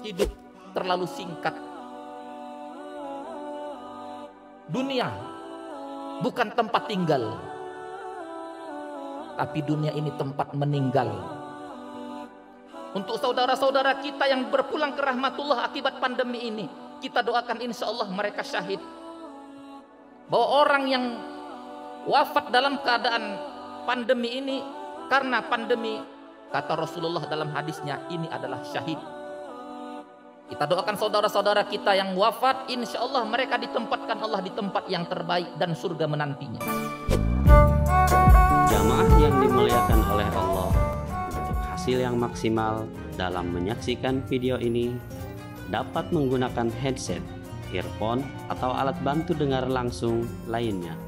Hidup terlalu singkat. Dunia bukan tempat tinggal. Tapi dunia ini tempat meninggal. Untuk saudara-saudara kita yang berpulang ke rahmatullah akibat pandemi ini, kita doakan insya Allah mereka syahid. Bahwa orang yang wafat dalam keadaan pandemi ini karena pandemi kata Rasulullah dalam hadisnya ini adalah syahid kita doakan saudara-saudara kita yang wafat, insya Allah mereka ditempatkan Allah di tempat yang terbaik dan surga menantinya. Jamaah yang dimuliakan oleh Allah, untuk hasil yang maksimal dalam menyaksikan video ini, dapat menggunakan headset, earphone, atau alat bantu dengar langsung lainnya.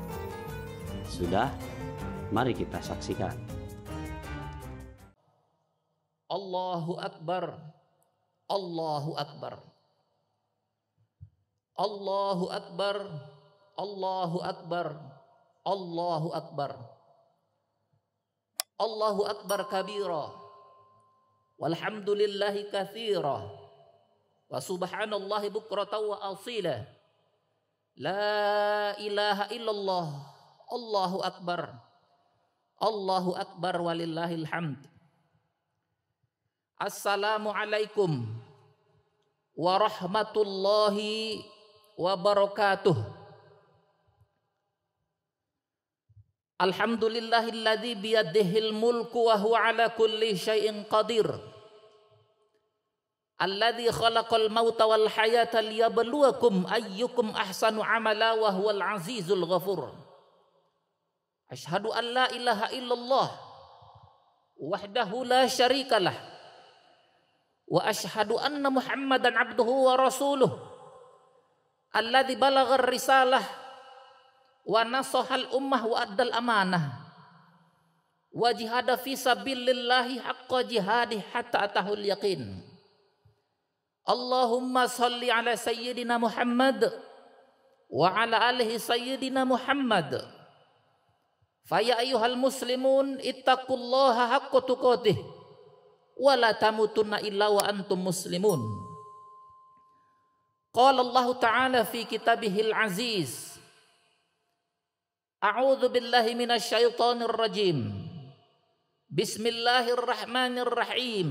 Sudah? Mari kita saksikan. Allahu Akbar. Allahu Akbar. Allahu Akbar. Allahu Akbar. Allahu Akbar. Allahu Akbar kabira. Walhamdulillahi kathira. Wa subhanallahi bukrata wa asila. La ilaha illallah. Allahu Akbar. Allahu Akbar walillahil hamd. Assalamualaikum warahmatullahi wabarakatuh. Alhamdulillahilladzi biyadihil mulku wa huwa ala kulli syai'in qadir. Alladzi khalaqal mauta wal hayata liyabluwakum ayyukum ahsanu amala wa huwal azizul ghafur. Ashhadu an la ilaha illallah wahdahu la syarikalah واشهد ان محمدا عبده ورسوله الذي بلغ الرساله ونصح الامه وادى الامانه وجهاد في سبيل الله حق جهاده حتى اتاه اليقين اللهم صل على سيدنا محمد وعلى اله سيدنا محمد فيا ايها المسلمون اتقوا الله حق تقاته ولا تموتن إلا وأنتم مسلمون قال الله تعالى في كتابه العزيز أعوذ بالله من الشيطان الرجيم بسم الله الرحمن الرحيم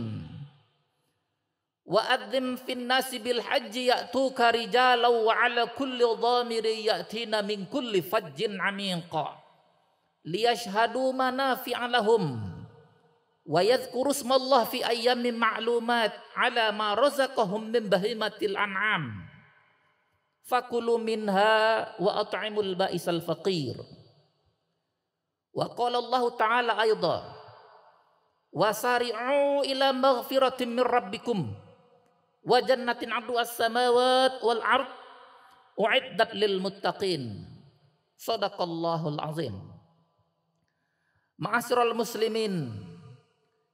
وأذن في الناس بالحج يأتوك رجالا وعلى كل ضامر يأتين من كل فج عميق ليشهدوا منافع لهم wa yadhkuru smallah fi ayyamin ma'lumat ala ma razaqahum min bahimatil an'am fakulu minha wa at'imul ba'isal faqir wa qala Allah ta'ala ayda wasari'u ila maghfiratin min rabbikum wa jannatin 'arduha as-samawati wal ard uiddat lil muttaqin sadaqallahul azim ma'asyiral muslimin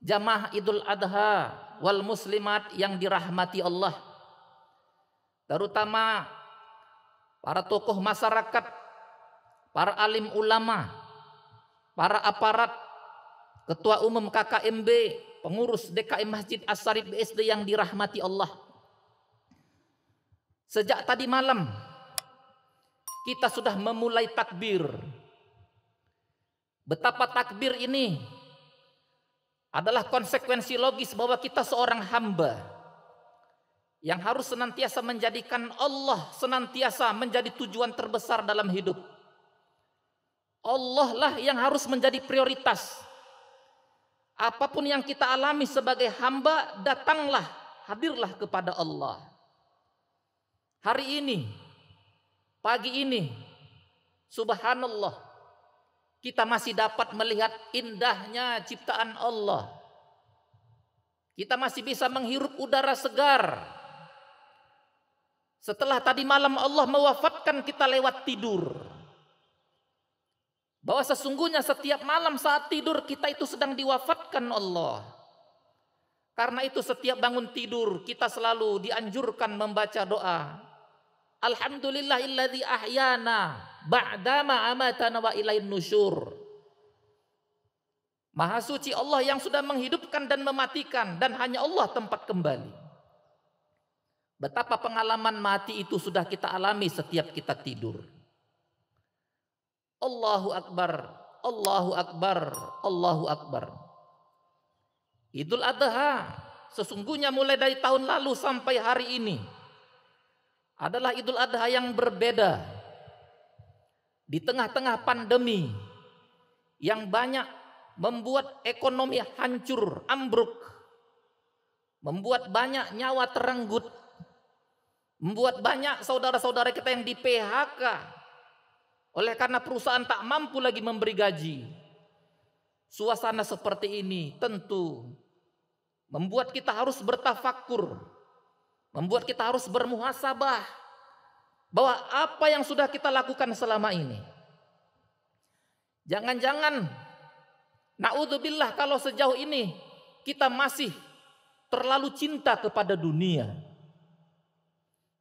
jamaah Idul Adha wal muslimat yang dirahmati Allah. Terutama para tokoh masyarakat, para alim ulama, para aparat, ketua umum KKMB, pengurus DKM Masjid Asarif BSD yang dirahmati Allah. Sejak tadi malam kita sudah memulai takbir. Betapa takbir ini adalah konsekuensi logis bahwa kita seorang hamba yang harus senantiasa menjadikan Allah senantiasa menjadi tujuan terbesar dalam hidup. Allah lah yang harus menjadi prioritas. Apapun yang kita alami sebagai hamba, datanglah, hadirlah kepada Allah. Hari ini, pagi ini, subhanallah, kita masih dapat melihat indahnya ciptaan Allah. Kita masih bisa menghirup udara segar. Setelah tadi malam Allah mewafatkan kita lewat tidur. Bahwa sesungguhnya setiap malam saat tidur kita itu sedang diwafatkan Allah. Karena itu setiap bangun tidur kita selalu dianjurkan membaca doa. Alhamdulillahilladzi ahyana ba'dama amatana wa ilain nusyur. Maha suci Allah yang sudah menghidupkan dan mematikan dan hanya Allah tempat kembali. Betapa pengalaman mati itu sudah kita alami setiap kita tidur. Allahu Akbar, Allahu Akbar, Allahu Akbar. Idul Adha sesungguhnya mulai dari tahun lalu sampai hari ini adalah Idul Adha yang berbeda di tengah-tengah pandemi yang banyak membuat ekonomi hancur, ambruk, membuat banyak nyawa terenggut, membuat banyak saudara-saudara kita yang di PHK oleh karena perusahaan tak mampu lagi memberi gaji. Suasana seperti ini tentu membuat kita harus bertafakur, membuat kita harus bermuhasabah bahwa apa yang sudah kita lakukan selama ini. Jangan-jangan naudzubillah kalau sejauh ini kita masih terlalu cinta kepada dunia.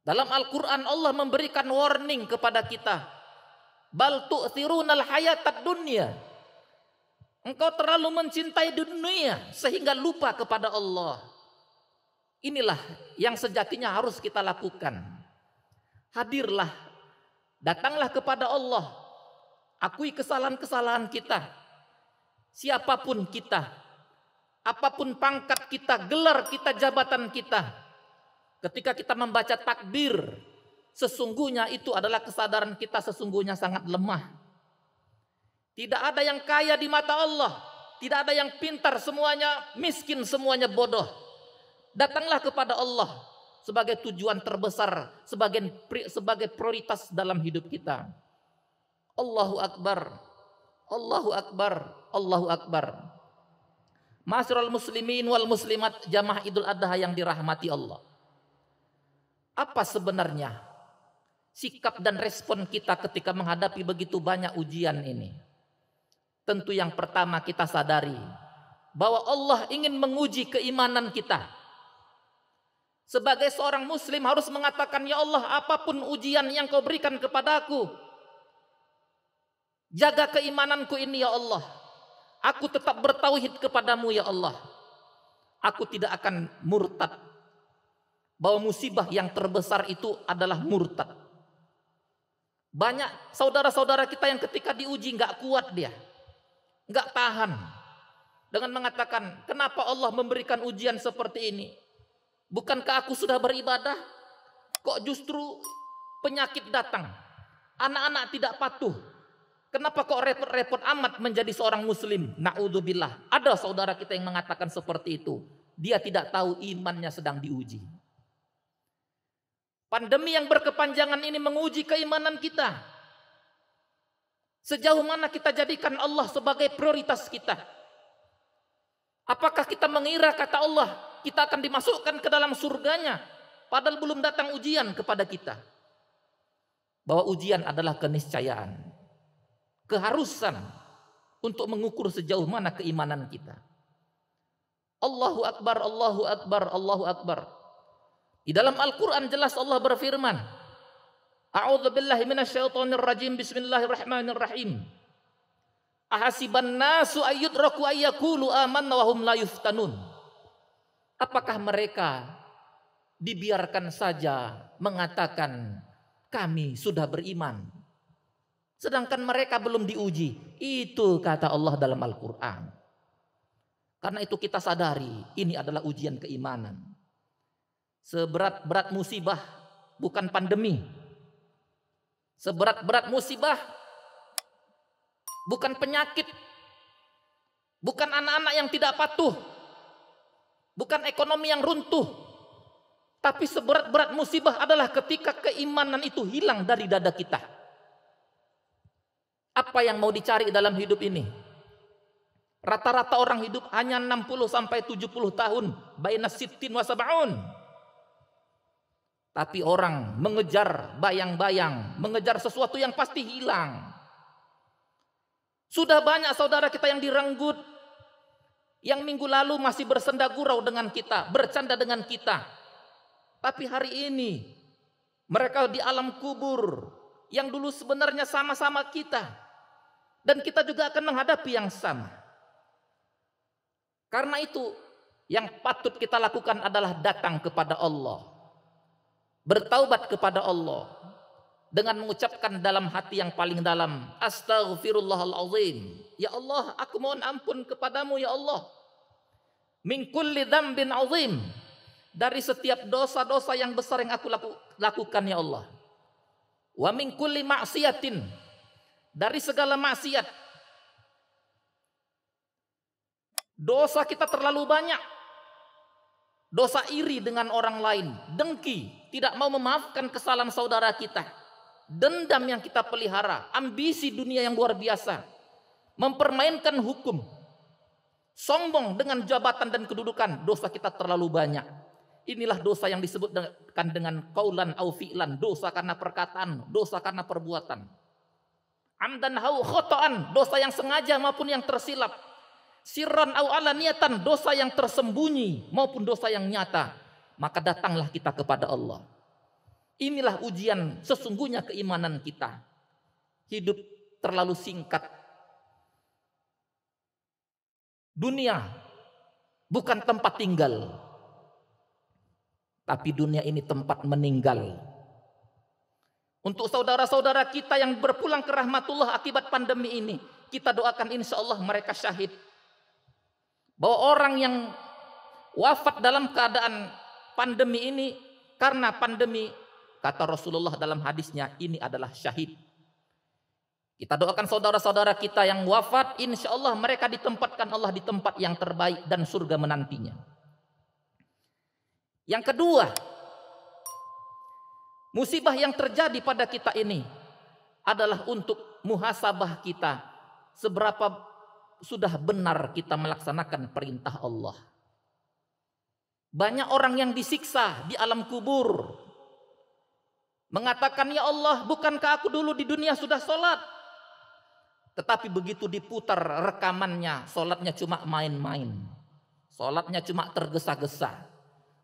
Dalam Al-Qur'an Allah memberikan warning kepada kita. Bal tu'thirunal hayatat dunia. Engkau terlalu mencintai dunia sehingga lupa kepada Allah. Inilah yang sejatinya harus kita lakukan hadirlah, datanglah kepada Allah, akui kesalahan-kesalahan kita, siapapun kita, apapun pangkat kita, gelar kita, jabatan kita. Ketika kita membaca takbir, sesungguhnya itu adalah kesadaran kita sesungguhnya sangat lemah. Tidak ada yang kaya di mata Allah, tidak ada yang pintar semuanya, miskin semuanya bodoh. Datanglah kepada Allah, sebagai tujuan terbesar, sebagai sebagai prioritas dalam hidup kita. Allahu Akbar. Allahu Akbar. Allahu Akbar. Masyarul muslimin wal muslimat jamaah Idul Adha yang dirahmati Allah. Apa sebenarnya sikap dan respon kita ketika menghadapi begitu banyak ujian ini? Tentu yang pertama kita sadari bahwa Allah ingin menguji keimanan kita sebagai seorang muslim harus mengatakan, Ya Allah apapun ujian yang kau berikan kepadaku. Jaga keimananku ini ya Allah. Aku tetap bertauhid kepadamu ya Allah. Aku tidak akan murtad. Bahwa musibah yang terbesar itu adalah murtad. Banyak saudara-saudara kita yang ketika diuji nggak kuat dia. nggak tahan. Dengan mengatakan, kenapa Allah memberikan ujian seperti ini? Bukankah aku sudah beribadah? Kok justru penyakit datang? Anak-anak tidak patuh. Kenapa kok repot-repot amat menjadi seorang muslim? Na'udzubillah. Ada saudara kita yang mengatakan seperti itu. Dia tidak tahu imannya sedang diuji. Pandemi yang berkepanjangan ini menguji keimanan kita. Sejauh mana kita jadikan Allah sebagai prioritas kita? Apakah kita mengira kata Allah, kita akan dimasukkan ke dalam surganya. Padahal belum datang ujian kepada kita. Bahwa ujian adalah keniscayaan. Keharusan untuk mengukur sejauh mana keimanan kita. Allahu Akbar, Allahu Akbar, Allahu Akbar. Di dalam Al-Quran jelas Allah berfirman. A'udzu billahi minasyaitonir rajim. Bismillahirrahmanirrahim. Ahasiban nasu ayyudraku ayyakulu amanna wa hum la yuftanun. Apakah mereka dibiarkan saja mengatakan kami sudah beriman. Sedangkan mereka belum diuji. Itu kata Allah dalam Al-Quran. Karena itu kita sadari ini adalah ujian keimanan. Seberat-berat musibah bukan pandemi. Seberat-berat musibah bukan penyakit. Bukan anak-anak yang tidak patuh Bukan ekonomi yang runtuh. Tapi seberat-berat musibah adalah ketika keimanan itu hilang dari dada kita. Apa yang mau dicari dalam hidup ini? Rata-rata orang hidup hanya 60 sampai 70 tahun. Baina sitin wa sab'un. Tapi orang mengejar bayang-bayang, mengejar sesuatu yang pasti hilang. Sudah banyak saudara kita yang direnggut, yang minggu lalu masih bersenda gurau dengan kita, bercanda dengan kita. Tapi hari ini mereka di alam kubur yang dulu sebenarnya sama-sama kita. Dan kita juga akan menghadapi yang sama. Karena itu yang patut kita lakukan adalah datang kepada Allah. Bertaubat kepada Allah dengan mengucapkan dalam hati yang paling dalam astaghfirullahalazim ya Allah aku mohon ampun kepadamu ya Allah min kulli dzambin azim dari setiap dosa-dosa yang besar yang aku laku, lakukan ya Allah wa min kulli maksiatin dari segala maksiat dosa kita terlalu banyak dosa iri dengan orang lain dengki tidak mau memaafkan kesalahan saudara kita dendam yang kita pelihara, ambisi dunia yang luar biasa, mempermainkan hukum, sombong dengan jabatan dan kedudukan, dosa kita terlalu banyak. Inilah dosa yang disebutkan dengan kaulan au fi'lan, dosa karena perkataan, dosa karena perbuatan. Amdan hau khotoan, dosa yang sengaja maupun yang tersilap. Sirran au ala niatan, dosa yang tersembunyi maupun dosa yang nyata. Maka datanglah kita kepada Allah Inilah ujian sesungguhnya keimanan kita. Hidup terlalu singkat. Dunia bukan tempat tinggal. Tapi dunia ini tempat meninggal. Untuk saudara-saudara kita yang berpulang ke rahmatullah akibat pandemi ini, kita doakan insya Allah mereka syahid. Bahwa orang yang wafat dalam keadaan pandemi ini karena pandemi Kata Rasulullah dalam hadisnya, ini adalah syahid. Kita doakan saudara-saudara kita yang wafat, insya Allah mereka ditempatkan Allah di tempat yang terbaik dan surga menantinya. Yang kedua, musibah yang terjadi pada kita ini adalah untuk muhasabah kita seberapa sudah benar kita melaksanakan perintah Allah. Banyak orang yang disiksa di alam kubur Mengatakan, Ya Allah, bukankah aku dulu di dunia sudah sholat? Tetapi begitu diputar rekamannya, sholatnya cuma main-main. Sholatnya cuma tergesa-gesa.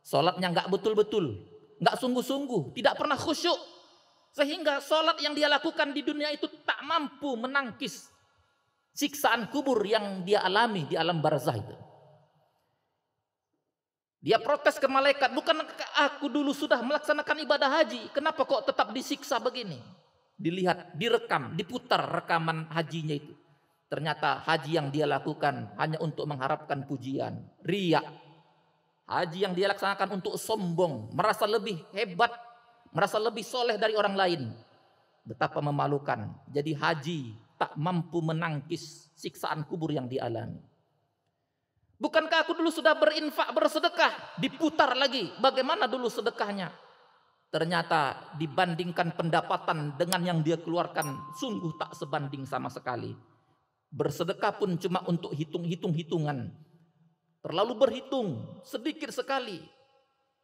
Sholatnya nggak betul-betul, nggak sungguh-sungguh, tidak pernah khusyuk. Sehingga sholat yang dia lakukan di dunia itu tak mampu menangkis siksaan kubur yang dia alami di alam barzah itu. Dia protes ke malaikat, bukan aku dulu sudah melaksanakan ibadah haji, kenapa kok tetap disiksa begini? Dilihat, direkam, diputar rekaman hajinya itu. Ternyata haji yang dia lakukan hanya untuk mengharapkan pujian, riak. Haji yang dia laksanakan untuk sombong, merasa lebih hebat, merasa lebih soleh dari orang lain. Betapa memalukan. Jadi haji tak mampu menangkis siksaan kubur yang dialami. Bukankah aku dulu sudah berinfak, bersedekah? Diputar lagi, bagaimana dulu sedekahnya? Ternyata dibandingkan pendapatan dengan yang dia keluarkan, sungguh tak sebanding sama sekali. Bersedekah pun cuma untuk hitung-hitung-hitungan. Terlalu berhitung, sedikit sekali.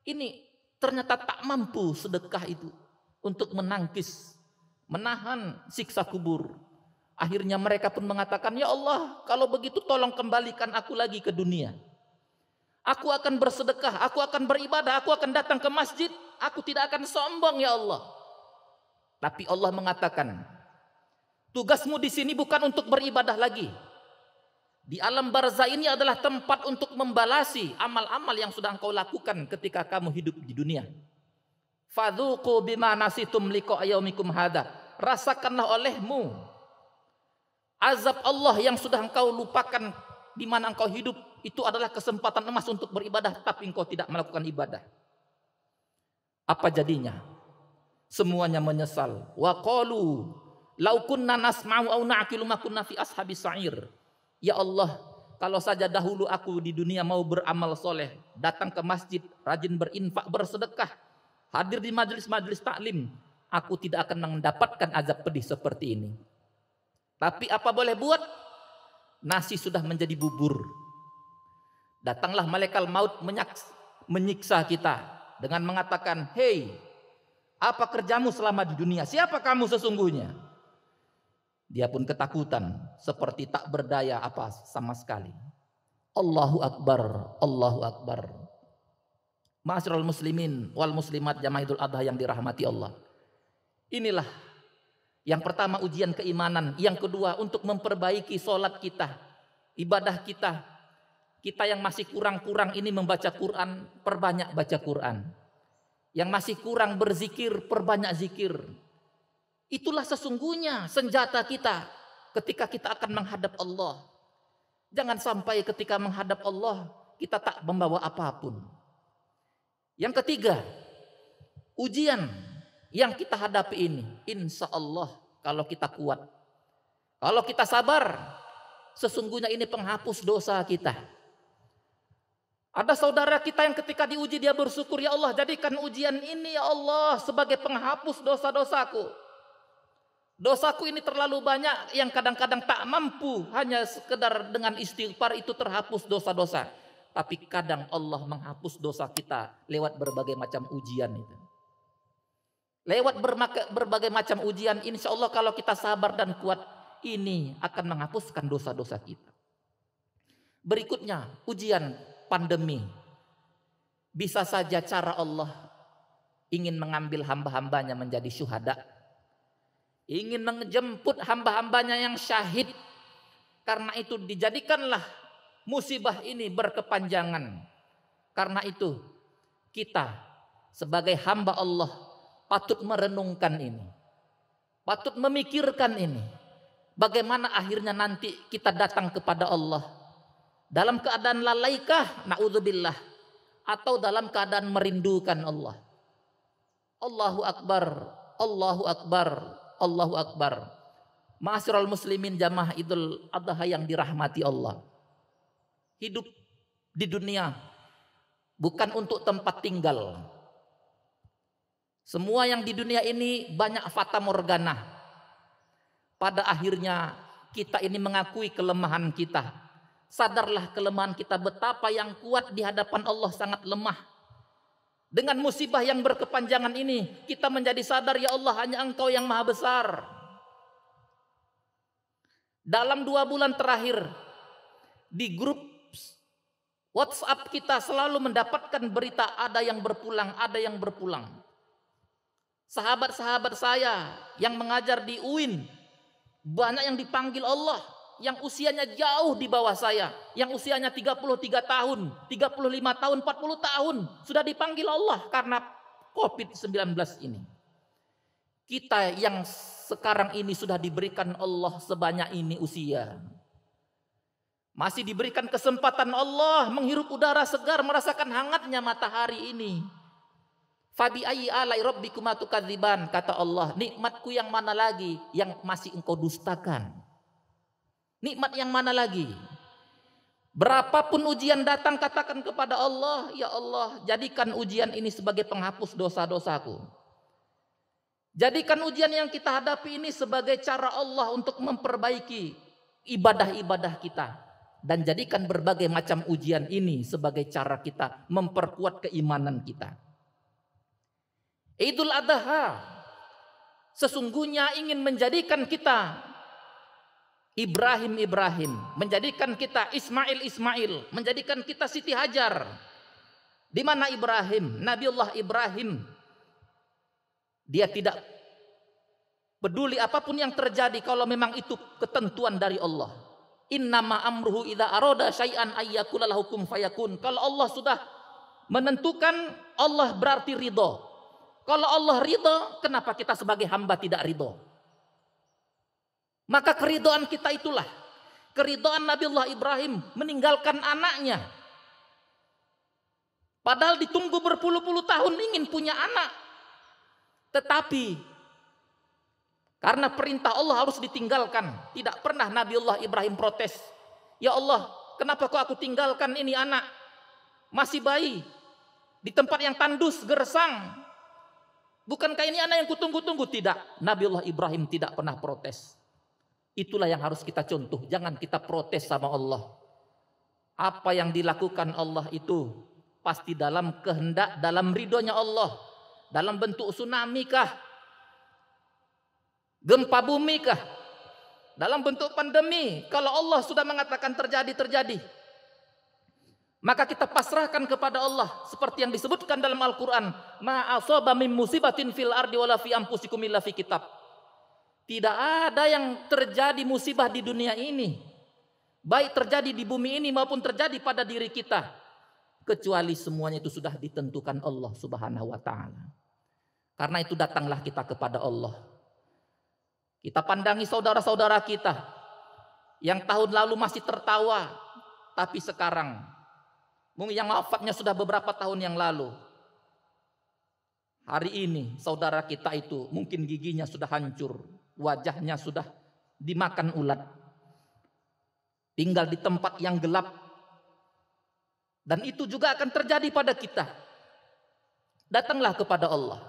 Ini ternyata tak mampu sedekah itu untuk menangkis, menahan siksa kubur, Akhirnya mereka pun mengatakan, "Ya Allah, kalau begitu tolong kembalikan aku lagi ke dunia. Aku akan bersedekah, aku akan beribadah, aku akan datang ke masjid, aku tidak akan sombong ya Allah." Tapi Allah mengatakan, "Tugasmu di sini bukan untuk beribadah lagi. Di alam barzah ini adalah tempat untuk membalasi amal-amal yang sudah engkau lakukan ketika kamu hidup di dunia." Fadhuku bima nasitum liqa yaumikum hada. Rasakanlah olehmu Azab Allah yang sudah engkau lupakan di mana engkau hidup itu adalah kesempatan emas untuk beribadah tapi engkau tidak melakukan ibadah. Apa jadinya? Semuanya menyesal. Wa qalu laukunna nasma'u au na'qilu ma kunna fi ashabis sa'ir. Ya Allah, kalau saja dahulu aku di dunia mau beramal soleh, datang ke masjid, rajin berinfak, bersedekah, hadir di majelis-majelis taklim, aku tidak akan mendapatkan azab pedih seperti ini. Tapi apa boleh buat? Nasi sudah menjadi bubur. Datanglah malaikat maut menyaks, menyiksa kita dengan mengatakan, "Hei, apa kerjamu selama di dunia? Siapa kamu sesungguhnya?" Dia pun ketakutan, seperti tak berdaya apa sama sekali. Allahu Akbar, Allahu Akbar. Masyarul muslimin wal muslimat idul adha yang dirahmati Allah. Inilah yang pertama ujian keimanan, yang kedua untuk memperbaiki sholat kita, ibadah kita. Kita yang masih kurang-kurang ini membaca Quran, perbanyak baca Quran. Yang masih kurang berzikir, perbanyak zikir. Itulah sesungguhnya senjata kita ketika kita akan menghadap Allah. Jangan sampai ketika menghadap Allah kita tak membawa apapun. Yang ketiga, ujian yang kita hadapi ini. Insya Allah kalau kita kuat. Kalau kita sabar, sesungguhnya ini penghapus dosa kita. Ada saudara kita yang ketika diuji dia bersyukur, ya Allah jadikan ujian ini ya Allah sebagai penghapus dosa-dosaku. Dosaku ini terlalu banyak yang kadang-kadang tak mampu hanya sekedar dengan istighfar itu terhapus dosa-dosa. Tapi kadang Allah menghapus dosa kita lewat berbagai macam ujian itu. Lewat berbagai macam ujian, insya Allah kalau kita sabar dan kuat, ini akan menghapuskan dosa-dosa kita. Berikutnya, ujian pandemi. Bisa saja cara Allah ingin mengambil hamba-hambanya menjadi syuhada. Ingin menjemput hamba-hambanya yang syahid. Karena itu dijadikanlah musibah ini berkepanjangan. Karena itu kita sebagai hamba Allah patut merenungkan ini. Patut memikirkan ini. Bagaimana akhirnya nanti kita datang kepada Allah. Dalam keadaan lalaikah, na'udzubillah. Atau dalam keadaan merindukan Allah. Allahu Akbar, Allahu Akbar, Allahu Akbar. Ma'asyiral muslimin jamaah Idul Adha yang dirahmati Allah. Hidup di dunia bukan untuk tempat tinggal semua yang di dunia ini banyak fata morgana. Pada akhirnya kita ini mengakui kelemahan kita. Sadarlah kelemahan kita betapa yang kuat di hadapan Allah sangat lemah. Dengan musibah yang berkepanjangan ini, kita menjadi sadar ya Allah hanya engkau yang maha besar. Dalam dua bulan terakhir, di grup WhatsApp kita selalu mendapatkan berita ada yang berpulang, ada yang berpulang. Sahabat-sahabat saya yang mengajar di UIN banyak yang dipanggil Allah yang usianya jauh di bawah saya, yang usianya 33 tahun, 35 tahun, 40 tahun sudah dipanggil Allah karena COVID-19 ini. Kita yang sekarang ini sudah diberikan Allah sebanyak ini usia. Masih diberikan kesempatan Allah menghirup udara segar, merasakan hangatnya matahari ini Fabi ayi alai rabbikuma tukadziban kata Allah, nikmatku yang mana lagi yang masih engkau dustakan? Nikmat yang mana lagi? Berapapun ujian datang katakan kepada Allah, ya Allah, jadikan ujian ini sebagai penghapus dosa-dosaku. Jadikan ujian yang kita hadapi ini sebagai cara Allah untuk memperbaiki ibadah-ibadah kita dan jadikan berbagai macam ujian ini sebagai cara kita memperkuat keimanan kita. Idul Adha sesungguhnya ingin menjadikan kita Ibrahim Ibrahim, menjadikan kita Ismail Ismail, menjadikan kita Siti Hajar. Di mana Ibrahim? Nabi Allah Ibrahim. Dia tidak peduli apapun yang terjadi kalau memang itu ketentuan dari Allah. Innama amruhu idza aroda syai'an ayyakulalahu fayakun. Kalau Allah sudah menentukan Allah berarti ridho kalau Allah ridho, kenapa kita sebagai hamba tidak ridho? Maka keridoan kita itulah. Keridoan Nabi Allah Ibrahim meninggalkan anaknya. Padahal ditunggu berpuluh-puluh tahun ingin punya anak. Tetapi karena perintah Allah harus ditinggalkan. Tidak pernah Nabi Allah Ibrahim protes. Ya Allah, kenapa kok aku tinggalkan ini anak? Masih bayi. Di tempat yang tandus, gersang Bukankah ini anak yang kutunggu-tunggu? Tidak. Nabi Allah Ibrahim tidak pernah protes. Itulah yang harus kita contoh. Jangan kita protes sama Allah. Apa yang dilakukan Allah itu pasti dalam kehendak, dalam ridhonya Allah. Dalam bentuk tsunami kah? Gempa bumi kah? Dalam bentuk pandemi. Kalau Allah sudah mengatakan terjadi, terjadi. Maka kita pasrahkan kepada Allah seperti yang disebutkan dalam Al-Qur'an, "Ma musibatin fil ardi wala fi fi kitab." Tidak ada yang terjadi musibah di dunia ini, baik terjadi di bumi ini maupun terjadi pada diri kita, kecuali semuanya itu sudah ditentukan Allah Subhanahu wa taala. Karena itu datanglah kita kepada Allah. Kita pandangi saudara-saudara kita yang tahun lalu masih tertawa, tapi sekarang Mungkin yang wafatnya sudah beberapa tahun yang lalu. Hari ini saudara kita itu mungkin giginya sudah hancur, wajahnya sudah dimakan ulat. Tinggal di tempat yang gelap. Dan itu juga akan terjadi pada kita. Datanglah kepada Allah.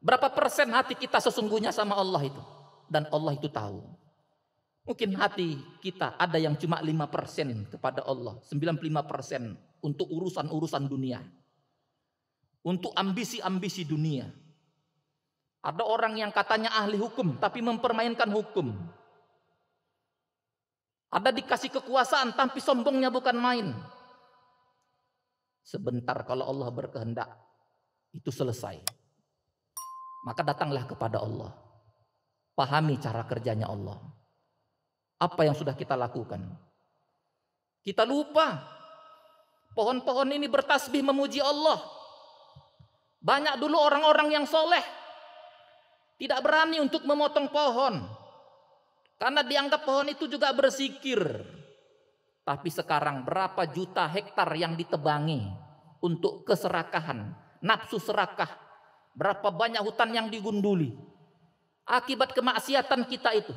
Berapa persen hati kita sesungguhnya sama Allah itu? Dan Allah itu tahu. Mungkin hati kita ada yang cuma 5% kepada Allah, 95% untuk urusan-urusan dunia. Untuk ambisi-ambisi dunia. Ada orang yang katanya ahli hukum tapi mempermainkan hukum. Ada dikasih kekuasaan tapi sombongnya bukan main. Sebentar kalau Allah berkehendak itu selesai. Maka datanglah kepada Allah. Pahami cara kerjanya Allah apa yang sudah kita lakukan. Kita lupa pohon-pohon ini bertasbih memuji Allah. Banyak dulu orang-orang yang soleh tidak berani untuk memotong pohon karena dianggap pohon itu juga bersikir. Tapi sekarang berapa juta hektar yang ditebangi untuk keserakahan, nafsu serakah, berapa banyak hutan yang digunduli akibat kemaksiatan kita itu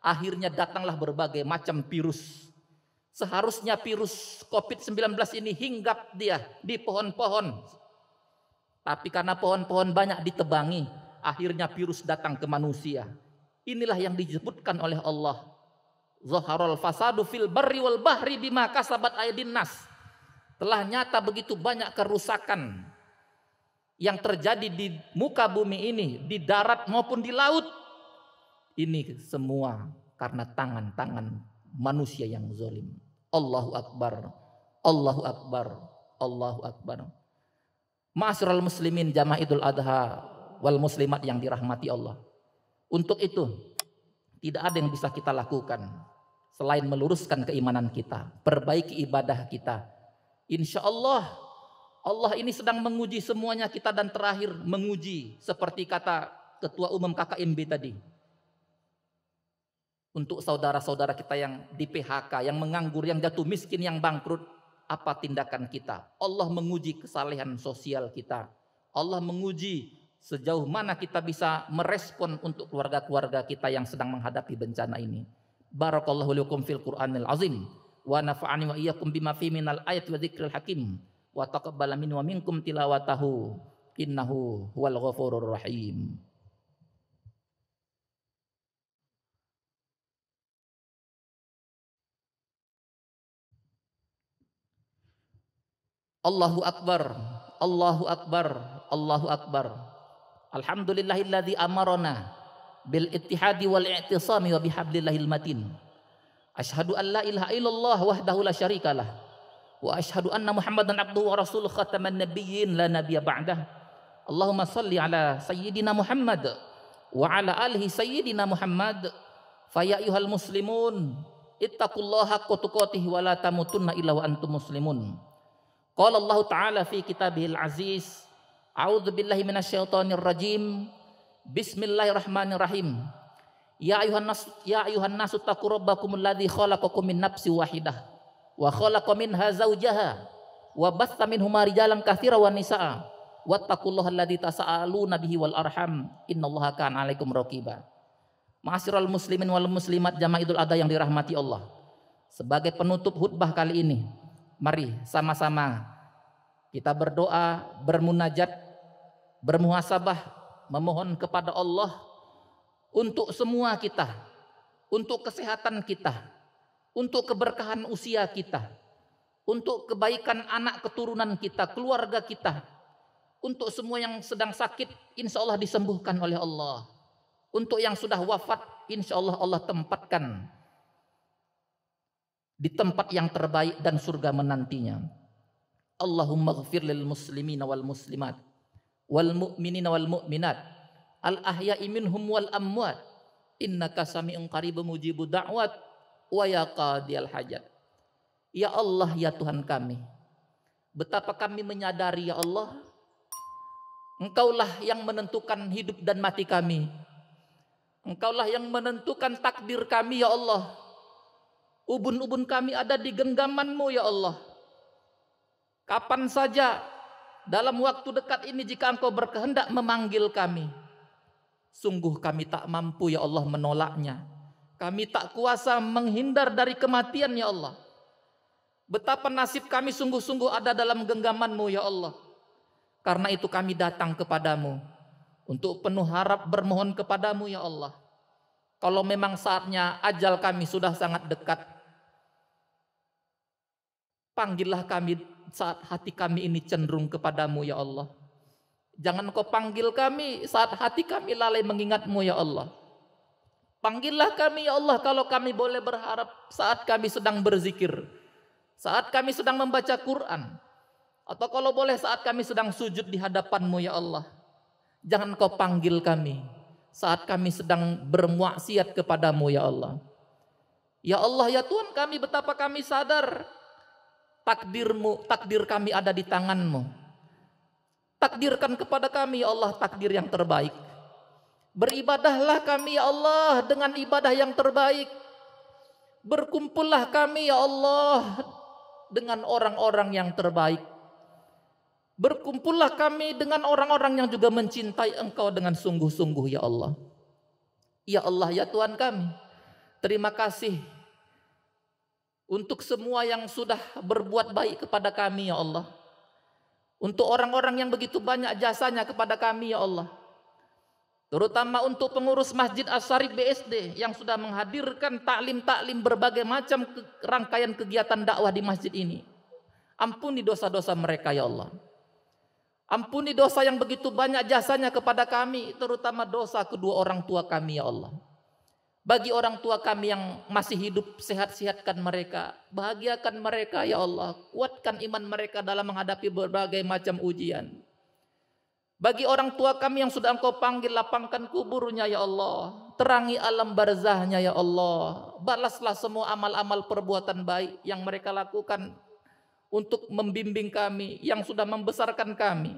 akhirnya datanglah berbagai macam virus. Seharusnya virus COVID-19 ini hinggap dia di pohon-pohon. Tapi karena pohon-pohon banyak ditebangi, akhirnya virus datang ke manusia. Inilah yang disebutkan oleh Allah. Zoharul fasadu fil barri wal bahri bima kasabat aydin nas. Telah nyata begitu banyak kerusakan yang terjadi di muka bumi ini, di darat maupun di laut ini semua karena tangan-tangan manusia yang zolim. Allahu Akbar, Allahu Akbar, Allahu Akbar. Ma'asyiral muslimin jamaah Idul Adha wal muslimat yang dirahmati Allah. Untuk itu tidak ada yang bisa kita lakukan selain meluruskan keimanan kita, perbaiki ibadah kita. Insya Allah Allah ini sedang menguji semuanya kita dan terakhir menguji seperti kata Ketua Umum KKMB tadi untuk saudara-saudara kita yang di PHK, yang menganggur, yang jatuh miskin, yang bangkrut, apa tindakan kita? Allah menguji kesalehan sosial kita. Allah menguji sejauh mana kita bisa merespon untuk keluarga-keluarga kita yang sedang menghadapi bencana ini. Barakallahu liukum fil Qur'anil azim wa nafa'ani wa iyyakum bima fi minal ayat wa dzikril hakim wa taqabbala min wa minkum tilawatahu innahu huwal ghafurur rahim. Allahu Akbar, Allahu Akbar, Allahu Akbar. Alhamdulillahilladzi amarona bil ittihadi wal i'tisami wa bihablillahil matin. Ashhadu an la ilaha illallah wahdahu la syarikalah wa ashhadu anna Muhammadan abduhu wa rasuluhu khataman nabiyyin la nabiyya ba'dah. Allahumma salli ala sayyidina Muhammad wa ala alihi sayyidina Muhammad fa ya ayyuhal muslimun ittaqullaha haqqa tuqatih wa la tamutunna illa wa antum muslimun. Qala Allah Ta'ala fi kitabihil aziz A'udhu billahi minasyaitonir rajim Bismillahirrahmanirrahim Ya ayuhan nas ya ayuhan nasu taqurabbakum alladhi khalaqakum min nafsi wahidah wa khalaqa minha zawjaha wa batha minhuma rijalan kathira wa nisaa wattaqullaha alladhi tasaaluna bihi wal arham innallaha kana 'alaikum raqiba Ma'asyiral muslimin wal muslimat jama'idul Adha yang dirahmati Allah sebagai penutup khutbah kali ini Mari sama-sama kita berdoa, bermunajat, bermuhasabah, memohon kepada Allah untuk semua kita, untuk kesehatan kita, untuk keberkahan usia kita, untuk kebaikan anak keturunan kita, keluarga kita, untuk semua yang sedang sakit, insya Allah disembuhkan oleh Allah. Untuk yang sudah wafat, insya Allah Allah tempatkan di tempat yang terbaik dan surga menantinya. Allahumma ghafir lil muslimina wal muslimat wal mu'minina wal mu'minat al ahya'i minhum wal amwat innaka sami'un qaribu mujibu da'wat wa ya qadiyal hajat. Ya Allah ya Tuhan kami. Betapa kami menyadari ya Allah Engkaulah yang menentukan hidup dan mati kami. Engkaulah yang menentukan takdir kami ya Allah. Ubun-ubun kami ada di genggamanmu ya Allah. Kapan saja dalam waktu dekat ini jika engkau berkehendak memanggil kami. Sungguh kami tak mampu ya Allah menolaknya. Kami tak kuasa menghindar dari kematian ya Allah. Betapa nasib kami sungguh-sungguh ada dalam genggamanmu ya Allah. Karena itu kami datang kepadamu. Untuk penuh harap bermohon kepadamu ya Allah. Kalau memang saatnya ajal kami sudah sangat dekat Panggillah kami saat hati kami ini cenderung kepadamu ya Allah. Jangan kau panggil kami saat hati kami lalai mengingatmu ya Allah. Panggillah kami ya Allah kalau kami boleh berharap saat kami sedang berzikir. Saat kami sedang membaca Quran. Atau kalau boleh saat kami sedang sujud di hadapanmu ya Allah. Jangan kau panggil kami saat kami sedang bermuaksiat kepadamu ya Allah. Ya Allah ya Tuhan kami betapa kami sadar Takdirmu, takdir kami ada di tanganmu. Takdirkan kepada kami ya Allah takdir yang terbaik. Beribadahlah kami ya Allah dengan ibadah yang terbaik. Berkumpullah kami ya Allah dengan orang-orang yang terbaik. Berkumpullah kami dengan orang-orang yang juga mencintai Engkau dengan sungguh-sungguh ya Allah. Ya Allah ya Tuhan kami. Terima kasih untuk semua yang sudah berbuat baik kepada kami ya Allah. Untuk orang-orang yang begitu banyak jasanya kepada kami ya Allah. Terutama untuk pengurus Masjid Asyarif BSD yang sudah menghadirkan taklim-taklim berbagai macam ke rangkaian kegiatan dakwah di masjid ini. Ampuni dosa-dosa mereka ya Allah. Ampuni dosa yang begitu banyak jasanya kepada kami, terutama dosa kedua orang tua kami ya Allah. Bagi orang tua kami yang masih hidup, sehat-sehatkan mereka. Bahagiakan mereka, ya Allah. Kuatkan iman mereka dalam menghadapi berbagai macam ujian. Bagi orang tua kami yang sudah engkau panggil, lapangkan kuburnya, ya Allah. Terangi alam barzahnya, ya Allah. Balaslah semua amal-amal perbuatan baik yang mereka lakukan untuk membimbing kami, yang sudah membesarkan kami.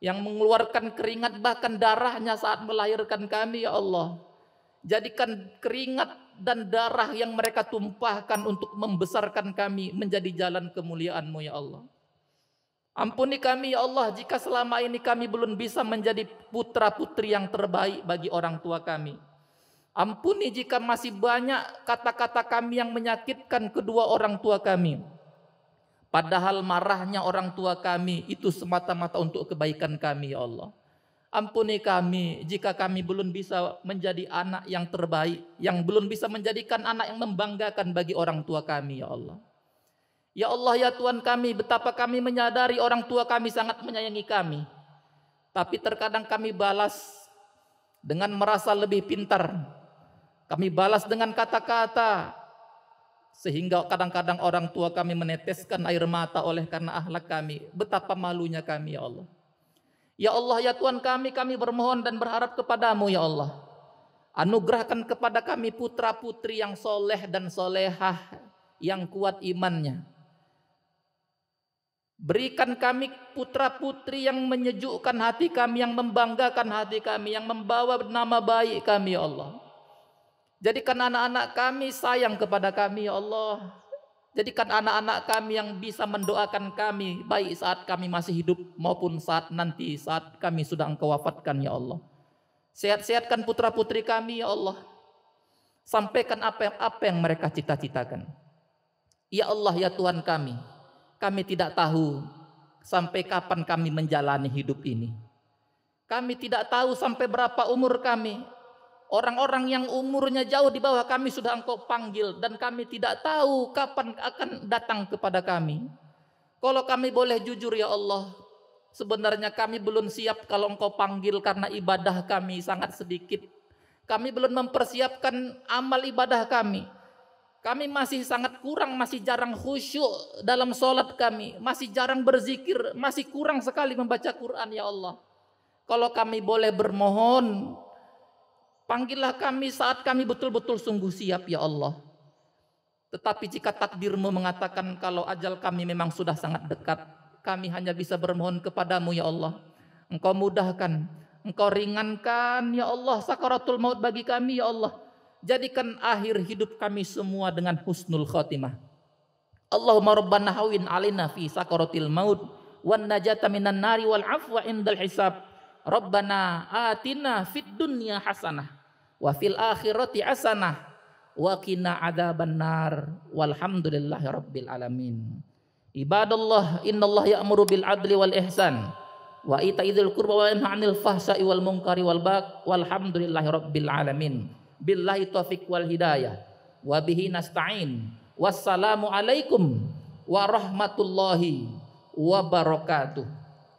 Yang mengeluarkan keringat bahkan darahnya saat melahirkan kami, ya Allah. Jadikan keringat dan darah yang mereka tumpahkan untuk membesarkan kami menjadi jalan kemuliaan-Mu ya Allah. Ampuni kami ya Allah jika selama ini kami belum bisa menjadi putra-putri yang terbaik bagi orang tua kami. Ampuni jika masih banyak kata-kata kami yang menyakitkan kedua orang tua kami. Padahal marahnya orang tua kami itu semata-mata untuk kebaikan kami ya Allah. Ampuni kami jika kami belum bisa menjadi anak yang terbaik, yang belum bisa menjadikan anak yang membanggakan bagi orang tua kami, ya Allah. Ya Allah, ya Tuhan kami, betapa kami menyadari orang tua kami sangat menyayangi kami. Tapi terkadang kami balas dengan merasa lebih pintar. Kami balas dengan kata-kata. Sehingga kadang-kadang orang tua kami meneteskan air mata oleh karena ahlak kami. Betapa malunya kami, ya Allah. Ya Allah, ya Tuhan kami, kami bermohon dan berharap kepadamu, ya Allah. Anugerahkan kepada kami putra-putri yang soleh dan solehah, yang kuat imannya. Berikan kami putra-putri yang menyejukkan hati kami, yang membanggakan hati kami, yang membawa nama baik kami, ya Allah. Jadikan anak-anak kami sayang kepada kami, ya Allah. Jadikan anak-anak kami yang bisa mendoakan kami baik saat kami masih hidup maupun saat nanti saat kami sudah engkau wafatkan ya Allah. Sehat-sehatkan putra-putri kami ya Allah. Sampaikan apa yang, apa yang mereka cita-citakan. Ya Allah ya Tuhan kami. Kami tidak tahu sampai kapan kami menjalani hidup ini. Kami tidak tahu sampai berapa umur kami. Orang-orang yang umurnya jauh di bawah kami sudah engkau panggil dan kami tidak tahu kapan akan datang kepada kami. Kalau kami boleh jujur ya Allah, sebenarnya kami belum siap kalau engkau panggil karena ibadah kami sangat sedikit. Kami belum mempersiapkan amal ibadah kami. Kami masih sangat kurang, masih jarang khusyuk dalam sholat kami. Masih jarang berzikir, masih kurang sekali membaca Quran ya Allah. Kalau kami boleh bermohon, Panggillah kami saat kami betul-betul sungguh siap ya Allah. Tetapi jika takdirmu mengatakan kalau ajal kami memang sudah sangat dekat, kami hanya bisa bermohon kepadamu ya Allah. Engkau mudahkan, engkau ringankan ya Allah sakaratul maut bagi kami ya Allah. Jadikan akhir hidup kami semua dengan husnul khotimah. Allahumma rabbana hawin alina fi sakaratil maut wan najata minan nari wal afwa indal hisab. Rabbana atina fid dunya hasanah wa fil akhirati hasanah wa qina adzabannar walhamdulillahi rabbil alamin. Ibadallah innallaha ya'muru bil adli wal ihsan wa ita'idzil qurba wa yanha 'anil fahsya'i wal munkari wal baq walhamdulillahi rabbil alamin. Billahi taufik wal hidayah wa bihi nasta'in. Wassalamu alaikum warahmatullahi wabarakatuh.